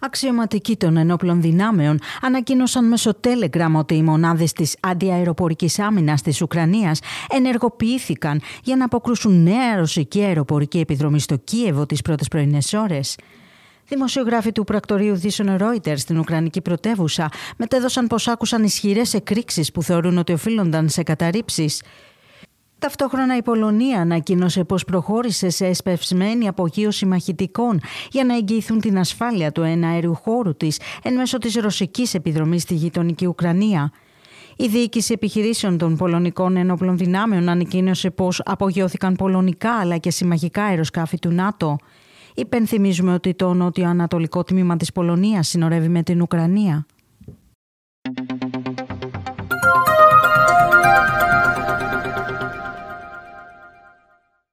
Αξιωματικοί των ενόπλων δυνάμεων ανακοίνωσαν μέσω Telegram ότι οι μονάδες της αντιαεροπορικής άμυνας της Ουκρανίας ενεργοποιήθηκαν για να αποκρούσουν νέα ρωσική αεροπορική επιδρομή στο Κίεβο τις πρώτες πρωινές ώρες. Δημοσιογράφοι του πρακτορείου Δίσον Reuters στην Ουκρανική πρωτεύουσα μετέδωσαν πως άκουσαν ισχυρές εκρήξεις που θεωρούν ότι οφείλονταν σε καταρρύψεις. Ταυτόχρονα η Πολωνία ανακοίνωσε πως προχώρησε σε εσπευσμένη απογείωση μαχητικών για να εγγυηθούν την ασφάλεια του εναέριου χώρου της εν μέσω της ρωσικής επιδρομής στη γειτονική Ουκρανία. Η διοίκηση επιχειρήσεων των πολωνικών ενόπλων δυνάμεων ανακοίνωσε πως απογειώθηκαν πολωνικά αλλά και συμμαχικά αεροσκάφη του ΝΑΤΟ. Υπενθυμίζουμε ότι το νότιο-ανατολικό τμήμα της Πολωνίας συνορεύει με την Ουκρανία.